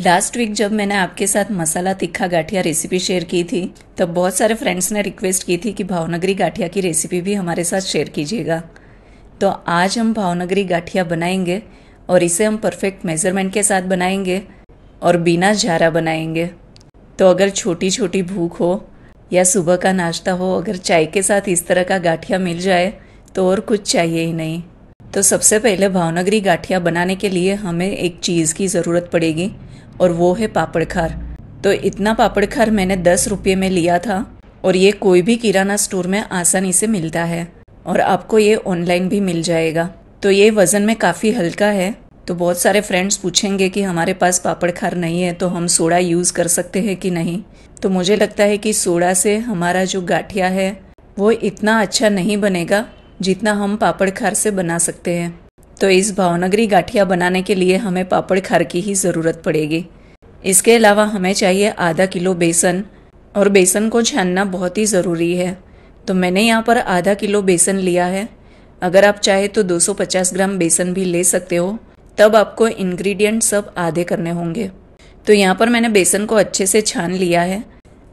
last week जब मैंने आपके साथ मसाला तिखा गाठिया रेसिपी शेयर की थी तब बहुत सारे फ्रेंड्स ने रिक्वेस्ट की थी कि भावनगरी गाठिया की रेसिपी भी हमारे साथ शेयर कीजिएगा तो आज हम भावनगरी गाठिया बनाएंगे और इसे हम परफेक्ट मेज़रमेंट के साथ बनाएंगे और बिना झारा बनाएंगे तो अगर छोटी छोटी भूख हो या सुबह का नाश्ता हो अगर चाय के साथ इस तरह का गाठिया मिल जाए तो और कुछ चाहिए ही नहीं तो सबसे पहले भावनगरी गाठिया बनाने के लिए हमें एक चीज़ की ज़रूरत पड़ेगी और वो है पापड़खार तो इतना पापड़खार मैंने दस रुपये में लिया था और ये कोई भी किराना स्टोर में आसानी से मिलता है और आपको ये ऑनलाइन भी मिल जाएगा तो ये वज़न में काफ़ी हल्का है तो बहुत सारे फ्रेंड्स पूछेंगे कि हमारे पास पापड़खार नहीं है तो हम सोडा यूज़ कर सकते हैं कि नहीं तो मुझे लगता है कि सोडा से हमारा जो गाठिया है वो इतना अच्छा नहीं बनेगा जितना हम पापड़ खार से बना सकते हैं तो इस भावनगरी गाठिया बनाने के लिए हमें पापड़ खार की ही ज़रूरत पड़ेगी इसके अलावा हमें चाहिए आधा किलो बेसन और बेसन को छानना बहुत ही ज़रूरी है तो मैंने यहाँ पर आधा किलो बेसन लिया है अगर आप चाहे तो 250 ग्राम बेसन भी ले सकते हो तब आपको इंग्रेडिएंट सब आधे करने होंगे तो यहाँ पर मैंने बेसन को अच्छे से छान लिया है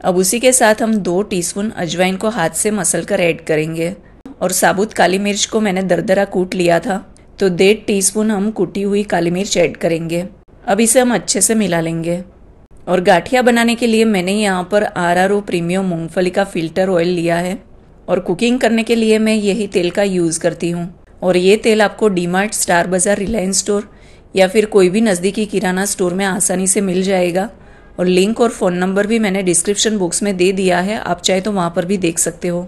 अब उसी के साथ हम दो टीस्पून अजवाइन को हाथ से मसल कर ऐड करेंगे और साबुत काली मिर्च को मैंने दरदरा कूट लिया था तो डेढ़ टी हम कूटी हुई काली मिर्च ऐड करेंगे अब इसे हम अच्छे से मिला लेंगे और गाठिया बनाने के लिए मैंने यहाँ पर आर आर ओ प्रीमियम मूंगफली का फिल्टर ऑयल लिया है और कुकिंग करने के लिए मैं यही तेल का यूज़ करती हूँ और ये तेल आपको डीमार्ट स्टार बाज़ार रिलायंस स्टोर या फिर कोई भी नज़दीकी किराना स्टोर में आसानी से मिल जाएगा और लिंक और फ़ोन नंबर भी मैंने डिस्क्रिप्शन बॉक्स में दे दिया है आप चाहे तो वहाँ पर भी देख सकते हो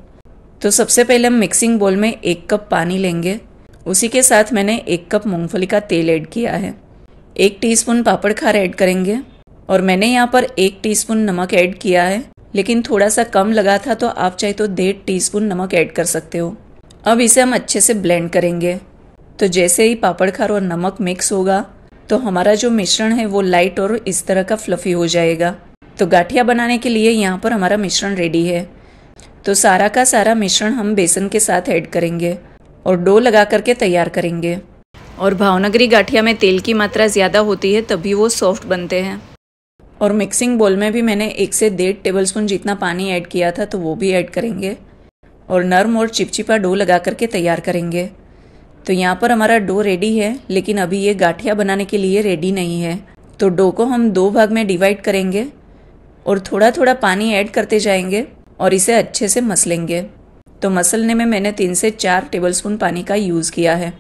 तो सबसे पहले हम मिक्सिंग बोल में एक कप पानी लेंगे उसी के साथ मैंने एक कप मूंगफली का तेल ऐड किया है एक टीस्पून पापड़ खार ऐड करेंगे और मैंने यहाँ पर एक टीस्पून नमक ऐड किया है लेकिन थोड़ा सा कम लगा था तो आप चाहे तो डेढ़ टीस्पून नमक ऐड कर सकते हो अब इसे हम अच्छे से ब्लेंड करेंगे तो जैसे ही पापड़ खार और नमक मिक्स होगा तो हमारा जो मिश्रण है वो लाइट और इस तरह का फ्लफी हो जाएगा तो गाठिया बनाने के लिए यहाँ पर हमारा मिश्रण रेडी है तो सारा का सारा मिश्रण हम बेसन के साथ ऐड करेंगे और डो लगा करके तैयार करेंगे और भावनगरी गाठिया में तेल की मात्रा ज़्यादा होती है तभी वो सॉफ्ट बनते हैं और मिक्सिंग बोल में भी मैंने एक से डेढ़ टेबलस्पून जितना पानी ऐड किया था तो वो भी ऐड करेंगे और नर्म और चिपचिपा डो लगा करके तैयार करेंगे तो यहाँ पर हमारा डो रेडी है लेकिन अभी ये गाठिया बनाने के लिए रेडी नहीं है तो डो को हम दो भाग में डिवाइड करेंगे और थोड़ा थोड़ा पानी ऐड करते जाएंगे और इसे अच्छे से मसलेंगे तो मसलने में मैंने तीन से चार टेबलस्पून पानी का यूज़ किया है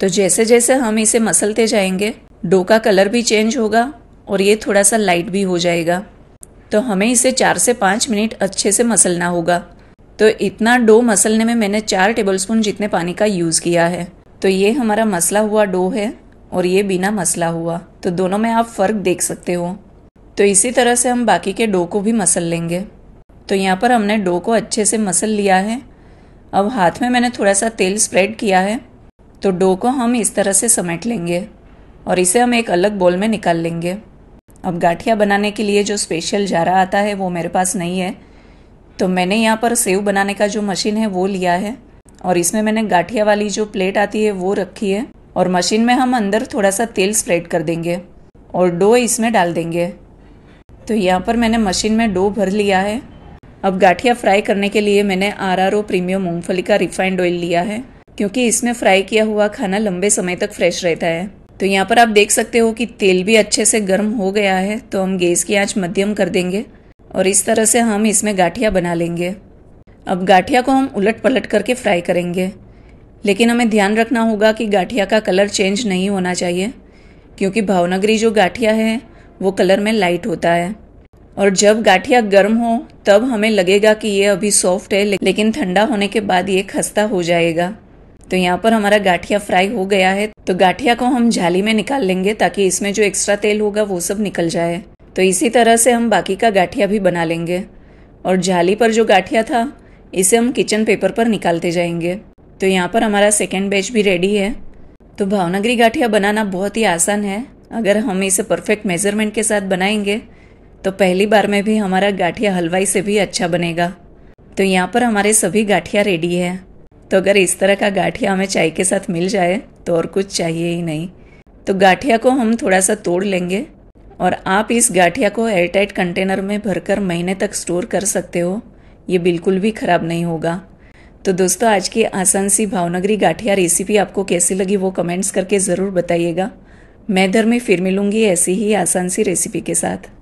तो जैसे जैसे हम इसे मसलते जाएंगे डो का कलर भी चेंज होगा और ये थोड़ा सा लाइट भी हो जाएगा तो हमें इसे चार से पाँच मिनट अच्छे से मसलना होगा तो इतना डो मसलने में मैंने चार टेबलस्पून जितने पानी का यूज़ किया है तो ये हमारा मसला हुआ डो है और ये बिना मसला हुआ तो दोनों में आप फ़र्क देख सकते हो तो इसी तरह से हम बाकी के डो को भी मसल लेंगे तो यहाँ पर हमने डो को अच्छे से मसल लिया है अब हाथ में मैंने थोड़ा सा तेल स्प्रेड किया है तो डो को हम इस तरह से समेट लेंगे और इसे हम एक अलग बोल में निकाल लेंगे अब गाठिया बनाने के लिए जो स्पेशल जारा आता है वो मेरे पास नहीं है तो मैंने यहाँ पर सेव बनाने का जो मशीन है वो लिया है और इसमें मैंने गाठिया वाली जो प्लेट आती है वो रखी है और मशीन में हम अंदर थोड़ा सा तेल स्प्रेड कर देंगे और डो इसमें डाल देंगे तो यहाँ पर मैंने मशीन में डो भर लिया है अब गाठिया फ्राई करने के लिए मैंने आर आर ओ प्रीमियम मूंगफली का रिफाइंड ऑयल लिया है क्योंकि इसमें फ्राई किया हुआ खाना लंबे समय तक फ्रेश रहता है तो यहाँ पर आप देख सकते हो कि तेल भी अच्छे से गर्म हो गया है तो हम गैस की आंच मध्यम कर देंगे और इस तरह से हम इसमें गाठिया बना लेंगे अब गाठिया को हम उलट पलट करके फ्राई करेंगे लेकिन हमें ध्यान रखना होगा कि गाठिया का कलर चेंज नहीं होना चाहिए क्योंकि भावनगरी जो गाठिया है वो कलर में लाइट होता है और जब गाठिया गर्म हो तब हमें लगेगा कि ये अभी सॉफ्ट है लेकिन ठंडा होने के बाद ये खस्ता हो जाएगा तो यहाँ पर हमारा गाठिया फ्राई हो गया है तो गाठिया को हम झाली में निकाल लेंगे ताकि इसमें जो एक्स्ट्रा तेल होगा वो सब निकल जाए तो इसी तरह से हम बाकी का गाठिया भी बना लेंगे और झाली पर जो गाठिया था इसे हम किचन पेपर पर निकालते जाएंगे तो यहाँ पर हमारा सेकेंड बैच भी रेडी है तो भावनगरी गाठिया बनाना बहुत ही आसान है अगर हम इसे परफेक्ट मेजरमेंट के साथ बनाएंगे तो पहली बार में भी हमारा गाठिया हलवाई से भी अच्छा बनेगा तो यहाँ पर हमारे सभी गाठिया रेडी है तो अगर इस तरह का गाठिया हमें चाय के साथ मिल जाए तो और कुछ चाहिए ही नहीं तो गाठिया को हम थोड़ा सा तोड़ लेंगे और आप इस गाठिया को एयरटाइट कंटेनर में भरकर महीने तक स्टोर कर सकते हो ये बिल्कुल भी ख़राब नहीं होगा तो दोस्तों आज की आसान सी भावनगरी गाठिया रेसिपी आपको कैसी लगी वो कमेंट्स करके ज़रूर बताइएगा मैं धर में फिर मिलूंगी ऐसी ही आसान सी रेसिपी के साथ